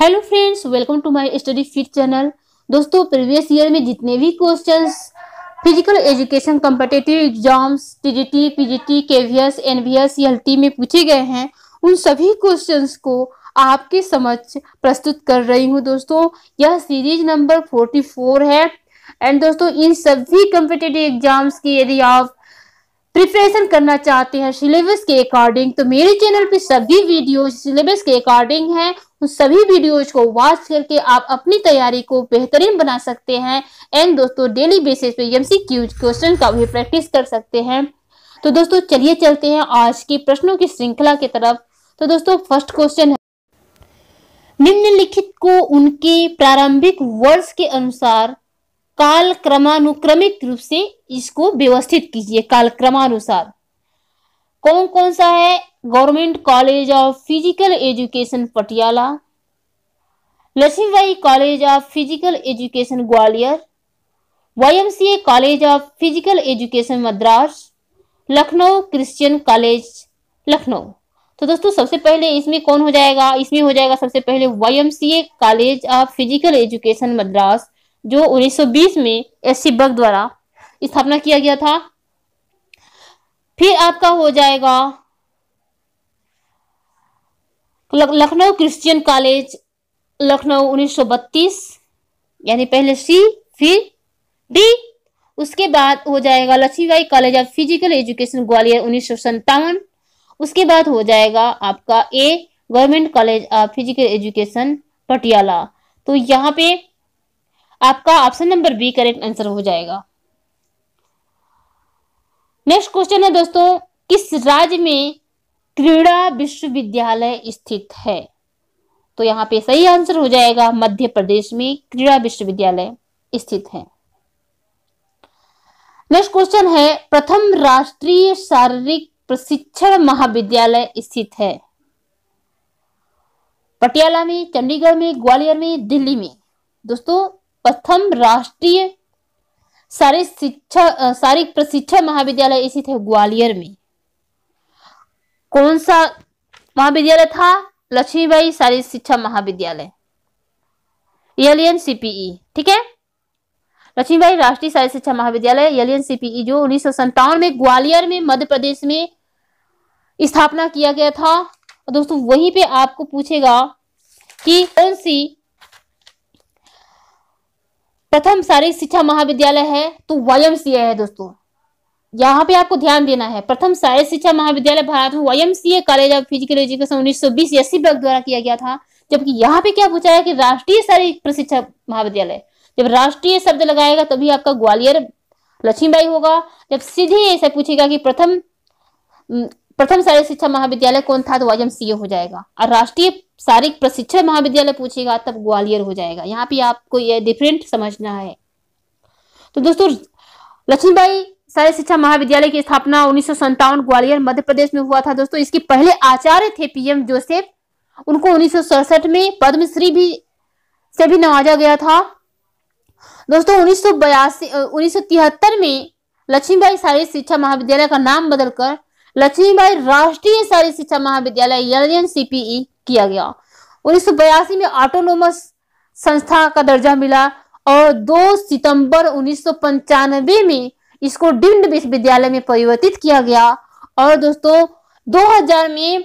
hello friends welcome to my study fit channel दोस्तों previous year में जितने भी questions physical education competitive exams TGT PGT KVS NVS ELT में पूछे गए हैं उन सभी क्वेश्चंस को आपके समक्ष प्रस्तुत कर रही हूं दोस्तों यह सीरीज नंबर फोर्टी फोर है एंड दोस्तों इन सभी कम्पिटेटिव एग्जाम्स की यदि आप प्रिपरेशन करना चाहते हैं सिलेबस के अकॉर्डिंग तो मेरे चैनल पे सभी वीडियो सिलेबस के अकॉर्डिंग है उन सभी वीडियोज को वॉच करके आप अपनी तैयारी को बेहतरीन बना सकते हैं एंड दोस्तों डेली बेसिस पे एमसीक्यूज क्वेश्चन का भी प्रैक्टिस कर सकते हैं तो दोस्तों चलिए चलते हैं आज के प्रश्नों की श्रृंखला की तरफ तो दोस्तों फर्स्ट क्वेश्चन है निम्नलिखित को उनके प्रारंभिक वर्ष के अनुसार काल क्रमानुक्रमिक रूप से इसको व्यवस्थित कीजिए काल क्रमानुसार कौन कौन सा है government college of physical education Patiala Lakshmibai college of physical education Gwalior YMCA college of physical education Madras Lucknow Christian college Lucknow तो दोस्तों सबसे पहले इसमें कौन हो जाएगा इसमें हो जाएगा सबसे पहले YMCA college of physical education Madras जो 1920 में एस सी बग द्वारा स्थापना किया गया था फिर आपका हो जाएगा लखनऊ क्रिश्चियन कॉलेज लखनऊ 1932 यानी पहले सी फिर डी उसके बाद हो जाएगा Lakshmibai college of physical education Gwalior उन्नीस उसके बाद हो जाएगा आपका ए government college of physical education Patiala तो यहाँ पे आपका option number B correct answer हो जाएगा नेक्स्ट क्वेश्चन है दोस्तों किस राज्य में क्रीड़ा विश्वविद्यालय स्थित है तो यहाँ पे सही आंसर हो जाएगा मध्य प्रदेश में क्रीड़ा विश्वविद्यालय स्थित है नेक्स्ट क्वेश्चन है प्रथम राष्ट्रीय शारीरिक प्रशिक्षण महाविद्यालय स्थित है पटियाला में चंडीगढ़ में ग्वालियर में दिल्ली में दोस्तों प्रथम राष्ट्रीय सारे शिक्षा सारी प्रशिक्षण महाविद्यालय इसी थे ग्वालियर में कौन सा महाविद्यालय था लक्ष्मीबाई सारी शिक्षा महाविद्यालय एलियन सीपीई ठीक है लक्ष्मीबाई राष्ट्रीय सारी शिक्षा महाविद्यालय एलियन सीपीई जो उन्नीस में ग्वालियर में मध्य प्रदेश में स्थापना किया गया था दोस्तों वहीं पे आपको पूछेगा कि कौन सी प्रथम शारीरिक शिक्षा महाविद्यालय है तो वाई है दोस्तों यहाँ पे आपको ध्यान देना है प्रथम शारीरिक शिक्षा महाविद्यालय भारत में Y college of physical education उन्नीस सौ बीस e द्वारा किया गया था जबकि यहाँ पे क्या पूछा है कि राष्ट्रीय शारीरिक प्रशिक्षण महाविद्यालय जब राष्ट्रीय शब्द लगाएगा तभी आपका ग्वालियर लक्ष्मीबाई होगा जब सीधे ऐसा पूछेगा कि प्रथम प्रथम सारे शिक्षा महाविद्यालय कौन था तो सीए हो जाएगा और राष्ट्रीय शारीरिक प्रशिक्षण महाविद्यालय पूछेगा तब ग्वालियर हो जाएगा यहाँ पे आपको ये डिफरेंट समझना है तो दोस्तों लक्ष्मीबाई सारे शिक्षा महाविद्यालय की स्थापना उन्नीस ग्वालियर मध्य प्रदेश में हुआ था दोस्तों इसके पहले आचार्य थे पीएम जोसेफ उनको उन्नीस में पद्मश्री भी से भी नवाजा गया था दोस्तों उन्नीस सौ में लक्ष्मीबाई शारीरिक शिक्षा महाविद्यालय का नाम बदलकर लक्ष्मीबाई राष्ट्रीय शहरी शिक्षा महाविद्यालय यलयन सीपीई किया गया उन्नीस में ऑटोनोमस संस्था का दर्जा मिला और 2 सितंबर उन्नीस में इसको डिम्ड विश्वविद्यालय में परिवर्तित किया गया और दोस्तों 2000 में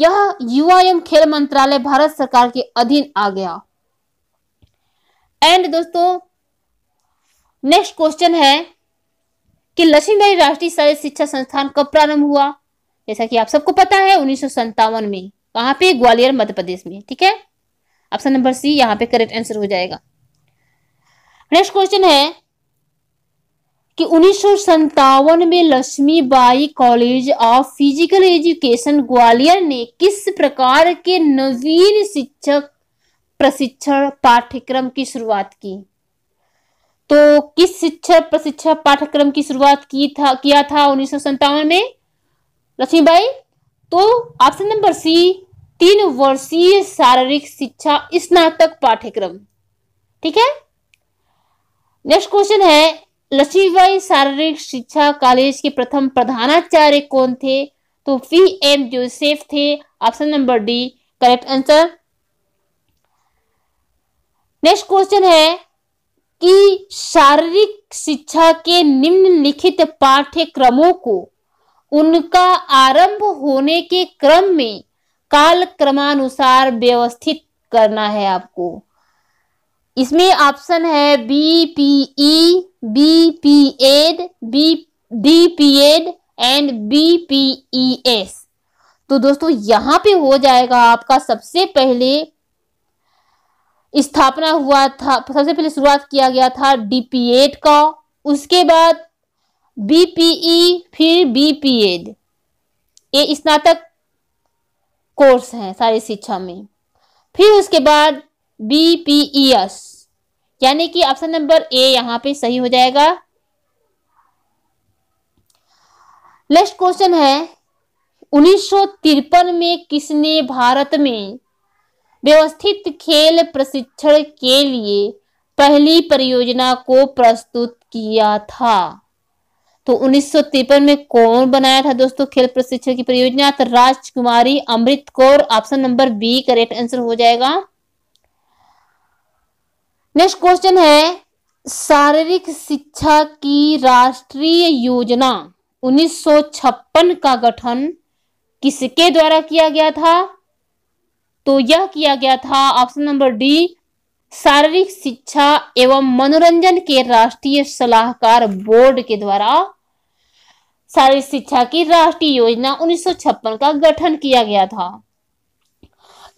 यह युवा एवं खेल मंत्रालय भारत सरकार के अधीन आ गया एंड दोस्तों नेक्स्ट क्वेश्चन है कि लक्ष्मीबाई राष्ट्रीय शरीर शिक्षा संस्थान कब प्रारंभ हुआ जैसा कि आप सबको पता है उन्नीस में कहाँ पे ग्वालियर मध्य प्रदेश में ठीक है ऑप्शन नंबर सी यहाँ पे करेक्ट आंसर हो जाएगा नेक्स्ट क्वेश्चन है कि उन्नीस में Lakshmibai college of physical education Gwalior ने किस प्रकार के नवीन शिक्षक प्रशिक्षण पाठ्यक्रम की शुरुआत की तो किस शिक्षा प्रशिक्षा पाठ्यक्रम की शुरुआत की था किया था उन्नीस में लक्ष्मीबाई तो ऑप्शन नंबर सी तीन वर्षीय शारीरिक शिक्षा स्नातक पाठ्यक्रम ठीक है नेक्स्ट क्वेश्चन है लक्ष्मीबाई शारीरिक शिक्षा कॉलेज के प्रथम प्रधानाचार्य कौन थे तो पी एम जोसेफ थे option number D correct answer next question है कि शारीरिक शिक्षा के निम्नलिखित पाठ्यक्रमों को उनका आरंभ होने के क्रम में काल क्रमानुसार व्यवस्थित करना है आपको इसमें ऑप्शन है B P E B P Ed B D P Ed and B P E S तो दोस्तों यहाँ पे हो जाएगा आपका सबसे पहले स्थापना हुआ था सबसे पहले शुरुआत किया गया था डीपीएड का उसके बाद बीपीई e, फिर बीपीएड ये स्नातक कोर्स हैं सारी शिक्षा में फिर उसके बाद बीपीईएस e यानी कि ऑप्शन नंबर ए यहाँ पे सही हो जाएगा नेक्स्ट क्वेश्चन है उन्नीस में किसने भारत में व्यवस्थित खेल प्रशिक्षण के लिए पहली परियोजना को प्रस्तुत किया था तो उन्नीस में कौन बनाया था दोस्तों खेल प्रशिक्षण की परियोजना तो Rajkumari Amrit Kaur option number B correct answer हो जाएगा नेक्स्ट क्वेश्चन है शारीरिक शिक्षा की राष्ट्रीय योजना 1956 का गठन किसके द्वारा किया गया था तो यह किया गया था ऑप्शन नंबर डी शारीरिक शिक्षा एवं मनोरंजन के राष्ट्रीय सलाहकार बोर्ड के द्वारा शारीरिक शिक्षा की राष्ट्रीय योजना उन्नीस का गठन किया गया था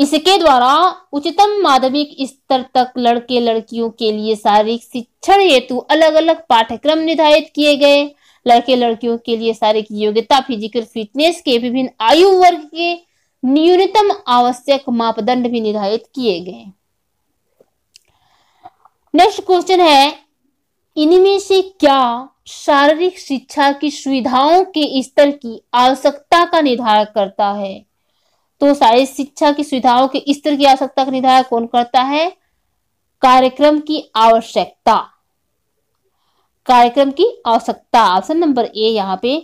इसके द्वारा उच्चतम माध्यमिक स्तर तक लड़के लड़कियों के लिए शारीरिक शिक्षण हेतु अलग अलग पाठ्यक्रम निर्धारित किए गए लड़के लड़कियों के लिए शारीरिक योग्यता फिजिकल फिटनेस के विभिन्न आयु वर्ग के न्यूनतम आवश्यक मापदंड भी निर्धारित किए गए नेक्स्ट क्वेश्चन है इनमें से क्या शारीरिक शिक्षा की सुविधाओं के स्तर की आवश्यकता का निर्धारण करता है तो शारीरिक शिक्षा की सुविधाओं के स्तर की आवश्यकता का निर्धारण कौन करता है कार्यक्रम की आवश्यकता कार्यक्रम की आवश्यकता ऑप्शन नंबर ए यहाँ पे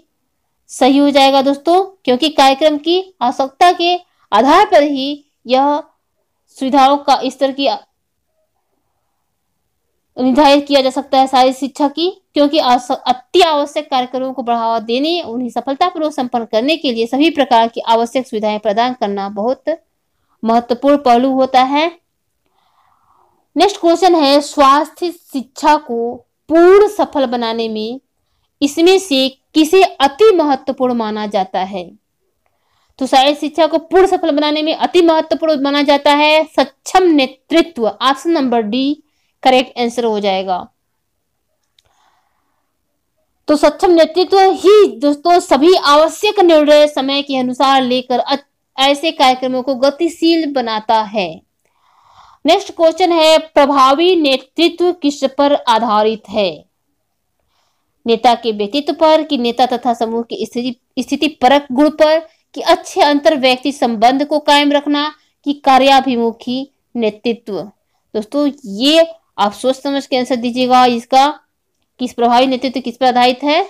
सही हो जाएगा दोस्तों क्योंकि कार्यक्रम की आवश्यकता के आधार पर ही यह सुविधाओं का स्तर की निर्धारित किया जा सकता है सारी शिक्षा की क्योंकि अति आवश्यक कार्यक्रमों को बढ़ावा देने उन्हें सफलतापूर्वक संपन्न करने के लिए सभी प्रकार की आवश्यक सुविधाएं प्रदान करना बहुत महत्वपूर्ण पहलू होता है नेक्स्ट क्वेश्चन है स्वास्थ्य शिक्षा को पूर्ण सफल बनाने में इसमें से किसे अति महत्वपूर्ण माना जाता है तो शायद शिक्षा को पूर्ण सफल बनाने में अति महत्वपूर्ण माना जाता है सक्षम नेतृत्व option number D correct answer हो जाएगा तो सक्षम नेतृत्व ही दोस्तों सभी आवश्यक निर्णय समय के अनुसार लेकर ऐसे कार्यक्रमों को गतिशील बनाता है नेक्स्ट क्वेश्चन है प्रभावी नेतृत्व किस पर आधारित है नेता के व्यक्तित्व पर कि नेता तथा समूह की स्थिति स्थिति परक गुण पर कि अच्छे अंतर व्यक्ति संबंध को कायम रखना कि कार्याभिमुखी नेतृत्व दोस्तों ये आप सोच समझ के आंसर दीजिएगा इसका किस प्रभावी नेतृत्व किस पर आधारित है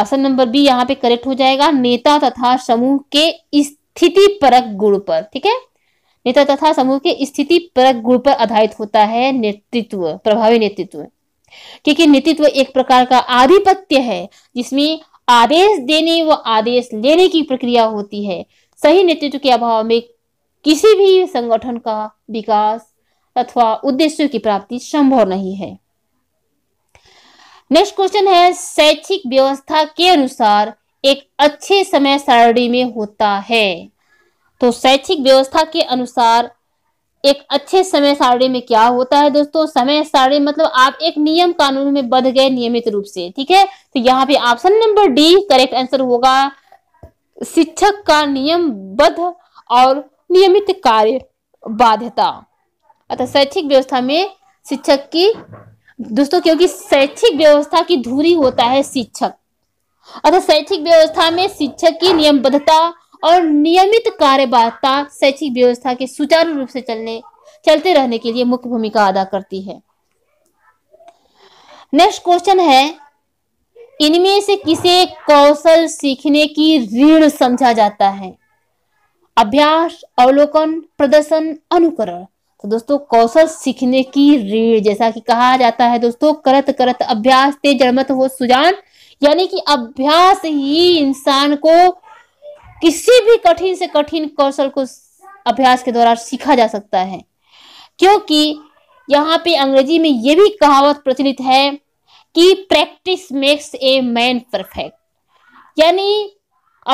ऑप्शन नंबर बी यहाँ पे करेक्ट हो जाएगा नेता तथा समूह के स्थिति परक गुण पर ठीक है नेता तथा समूह के स्थिति परक गुण पर आधारित होता है नेतृत्व प्रभावी नेतृत्व क्योंकि नेतृत्व एक प्रकार का आधिपत्य है जिसमें आदेश देने व आदेश लेने की प्रक्रिया होती है सही नेतृत्व के अभाव में किसी भी संगठन का विकास अथवा उद्देश्यों की प्राप्ति संभव नहीं है नेक्स्ट क्वेश्चन है शैक्षिक व्यवस्था के अनुसार एक अच्छे समय सारणी में होता है तो शैक्षिक व्यवस्था के अनुसार एक अच्छे समय सारणी में क्या होता है दोस्तों समय सारणी मतलब आप एक नियम कानून में बध गए नियमित रूप से ठीक है तो यहाँ पे option number D correct answer होगा शिक्षक का नियम बद और नियमित कार्य बाध्यता अतः शैक्षिक व्यवस्था में शिक्षक की दोस्तों क्योंकि शैक्षिक व्यवस्था की धुरी होता है शिक्षक अतः शैक्षिक व्यवस्था में शिक्षक की नियमबद्धता और नियमित कार्यवाहता शैक्षिक व्यवस्था के सुचारू रूप से चलने चलते रहने के लिए मुख्य भूमिका अदा करती है नेक्स्ट क्वेश्चन है इनमें से किसे कौशल सीखने की ऋण समझा जाता है अभ्यास अवलोकन प्रदर्शन अनुकरण तो दोस्तों कौशल सीखने की ऋण जैसा कि कहा जाता है दोस्तों करत करत अभ्यास ते जड़मत हो सुजान यानी कि अभ्यास ही इंसान को किसी भी कठिन से कठिन कौशल को अभ्यास के द्वारा सीखा जा सकता है क्योंकि यहाँ पे अंग्रेजी में ये भी कहावत प्रचलित है कि practice makes a man perfect यानी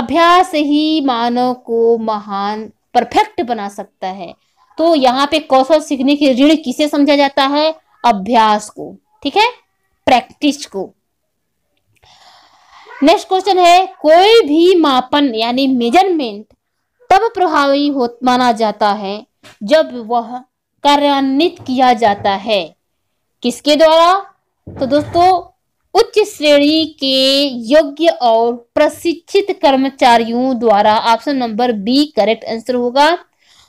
अभ्यास ही मानव को महान परफेक्ट बना सकता है तो यहाँ पे कौशल सीखने के ऋण किसे समझा जाता है अभ्यास को ठीक है प्रैक्टिस को नेक्स्ट क्वेश्चन है कोई भी मापन यानी मेजरमेंट तब प्रभावी हो माना जाता है जब वह कार्यान्वित किया जाता है किसके द्वारा तो दोस्तों उच्च श्रेणी के योग्य और प्रशिक्षित कर्मचारियों द्वारा option number B correct answer होगा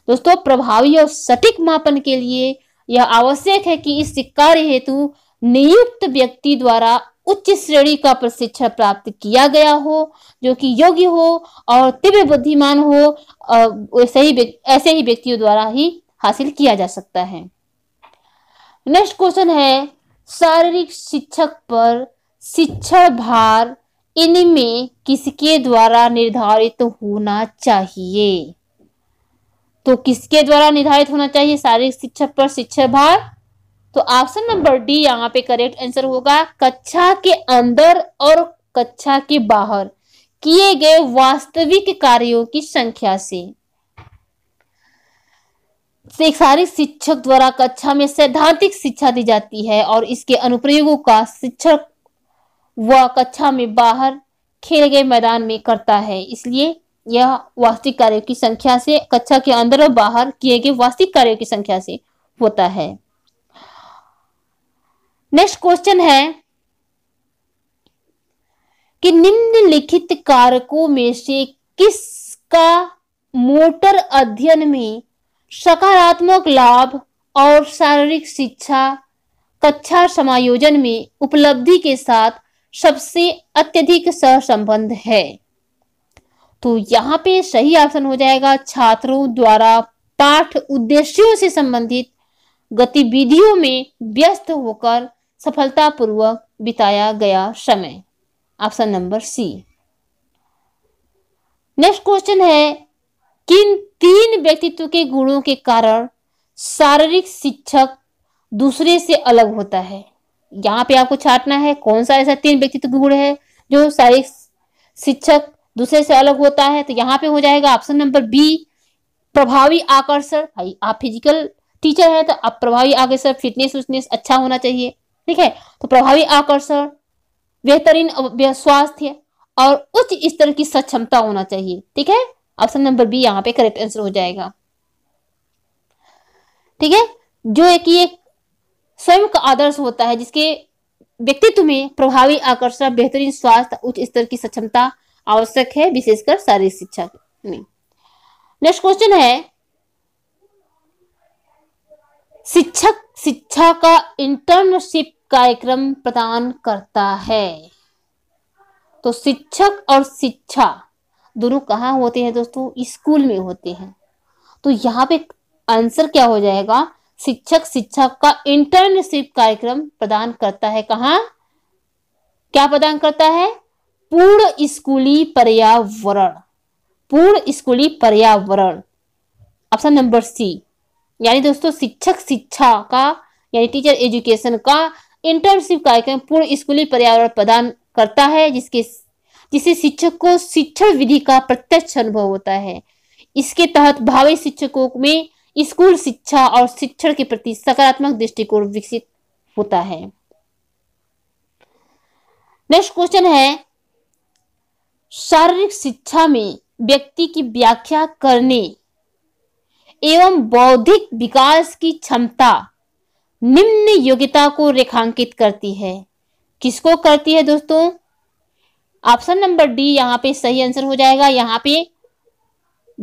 दोस्तों प्रभावी और सटीक मापन के लिए यह आवश्यक है कि इस कार्य हेतु नियुक्त व्यक्ति द्वारा उच्च श्रेणी का प्रशिक्षण प्राप्त किया गया हो जो कि योग्य हो और तीव्र बुद्धिमान हो ऐसे ही ऐसे ही व्यक्तियों द्वारा ही हासिल किया जा सकता है नेक्स्ट क्वेश्चन है शारीरिक शिक्षक पर शिक्षण भार इनमें किसके द्वारा निर्धारित होना चाहिए तो किसके द्वारा निर्धारित होना चाहिए शारीरिक शिक्षक पर शिक्षा भार तो ऑप्शन नंबर डी यहाँ पे करेक्ट आंसर होगा कक्षा के अंदर और कक्षा के बाहर किए गए वास्तविक कार्यों की संख्या से शैक्षणिक शिक्षक द्वारा कक्षा में सैद्धांतिक शिक्षा दी जाती है और इसके अनुप्रयोगों का शिक्षक वह कक्षा में बाहर खेल गए मैदान में करता है इसलिए यह वास्तविक कार्यों की संख्या से कक्षा के अंदर और बाहर किए गए वास्तविक कार्यों की संख्या से होता है नेक्स्ट क्वेश्चन है कि निम्नलिखित कारकों में से किसका मोटर अध्ययन में सकारात्मक लाभ और शारीरिक शिक्षा कक्षा समायोजन में उपलब्धि के साथ सबसे अत्यधिक सहसंबंध है तो यहाँ पे सही ऑप्शन हो जाएगा छात्रों द्वारा पाठ उद्देश्यों से संबंधित गतिविधियों में व्यस्त होकर सफलतापूर्वक बिताया गया समय option number C next question है किन तीन व्यक्तित्व के गुणों के कारण शारीरिक शिक्षक दूसरे से अलग होता है यहाँ पे आपको छाटना है कौन सा ऐसा तीन व्यक्तित्व गुण है जो शारीरिक शिक्षक दूसरे से अलग होता है तो यहाँ पे हो जाएगा ऑप्शन नंबर बी प्रभावी आकर्षण भाई आप फिजिकल टीचर है तो आप प्रभावी आकर्षण फिटनेस उटनेस अच्छा होना चाहिए ठीक है तो प्रभावी आकर्षण बेहतरीन स्वास्थ्य और उच्च स्तर की सक्षमता होना चाहिए ठीक है ऑप्शन नंबर बी यहाँ पे करेक्ट आंसर हो जाएगा ठीक है जो एक ये स्वयं का आदर्श होता है जिसके व्यक्तित्व में प्रभावी आकर्षण बेहतरीन स्वास्थ्य उच्च स्तर की सक्षमता आवश्यक है विशेषकर शारीरिक शिक्षा में नेक्स्ट क्वेश्चन है शिक्षक शिक्षा का इंटर्नशिप कार्यक्रम प्रदान करता है तो शिक्षक और शिक्षा दोनों कहाँ होते हैं दोस्तों स्कूल में होते हैं तो यहाँ पे आंसर क्या हो जाएगा शिक्षक शिक्षक का इंटर्नशिप कार्यक्रम प्रदान करता है कहा क्या प्रदान करता है पूर्ण स्कूली पर्यावरण पूर्ण स्कूली पर्यावरण ऑप्शन नंबर सी यानी दोस्तों शिक्षक शिक्षा का यानी टीचर एजुकेशन का इंटर्नशिप कार्यक्रम पूर्ण स्कूली पर्यावरण प्रदान करता है जिसके जिससे शिक्षक को शिक्षण विधि का प्रत्यक्ष अनुभव होता है इसके तहत भावी शिक्षकों में स्कूल शिक्षा और शिक्षण के प्रति सकारात्मक दृष्टिकोण विकसित होता है नेक्स्ट क्वेश्चन है शारीरिक शिक्षा में व्यक्ति की व्याख्या करने एवं बौद्धिक विकास की क्षमता निम्न योग्यता को रेखांकित करती है किसको करती है दोस्तों ऑप्शन नंबर डी यहाँ पे सही आंसर हो जाएगा यहाँ पे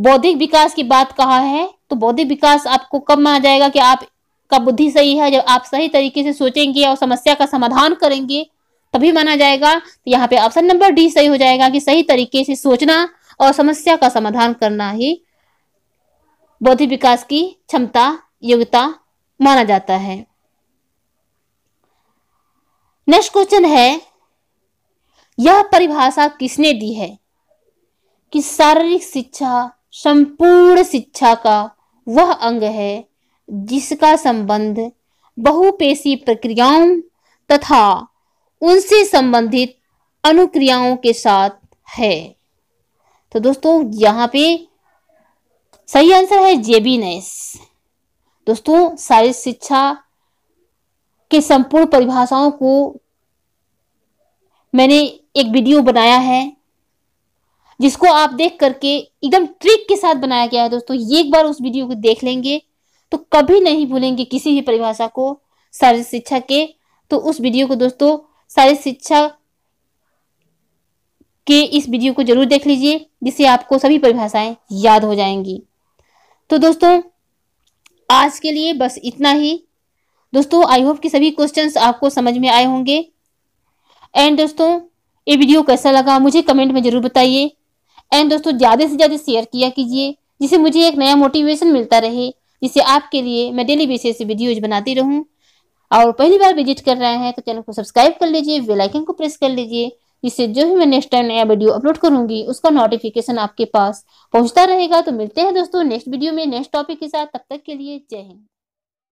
बौद्धिक विकास की बात कहा है तो बौद्धिक विकास आपको कब माना जाएगा कि आप का बुद्धि सही है जब आप सही तरीके से सोचेंगे और समस्या का समाधान करेंगे तभी माना जाएगा तो यहाँ पे ऑप्शन नंबर डी सही हो जाएगा कि सही तरीके से सोचना और समस्या का समाधान करना ही बौद्धिक विकास की क्षमता योग्यता माना जाता है नेक्स्ट क्वेश्चन है यह परिभाषा किसने दी है कि शारीरिक शिक्षा संपूर्ण शिक्षा का वह अंग है जिसका संबंध बहुपेशी प्रक्रियाओं तथा उनसे संबंधित अनुक्रियाओं के साथ है तो दोस्तों यहाँ पे सही आंसर है जेबीनेस दोस्तों शारीरिक शिक्षा के संपूर्ण परिभाषाओं को मैंने एक वीडियो बनाया है जिसको आप देख करके एकदम ट्रिक के साथ बनाया गया है दोस्तों ये एक बार उस वीडियो को देख लेंगे तो कभी नहीं भूलेंगे किसी भी परिभाषा को शारीरिक शिक्षा के तो उस वीडियो को दोस्तों सारी शिक्षा के इस वीडियो को जरूर देख लीजिए जिससे आपको सभी परिभाषाएं याद हो जाएंगी तो दोस्तों आज के लिए बस इतना ही दोस्तों आई होप कि सभी क्वेश्चंस आपको समझ में आए होंगे एंड दोस्तों ये वीडियो कैसा लगा मुझे कमेंट में ज़रूर बताइए एंड दोस्तों ज़्यादा से ज़्यादा शेयर किया कीजिए जिससे मुझे एक नया मोटिवेशन मिलता रहे जिससे आपके लिए मैं डेली बेसिस से वीडियोज बनाती रहूं और पहली बार विजिट कर रहे हैं तो चैनल को सब्सक्राइब कर लीजिए बेलाइकन को प्रेस कर लीजिए इससे जो भी मैं नेक्स्ट टाइम नया वीडियो अपलोड करूंगी उसका नोटिफिकेशन आपके पास पहुंचता रहेगा तो मिलते हैं दोस्तों नेक्स्ट वीडियो में नेक्स्ट टॉपिक के साथ तब तक के लिए जय हिंद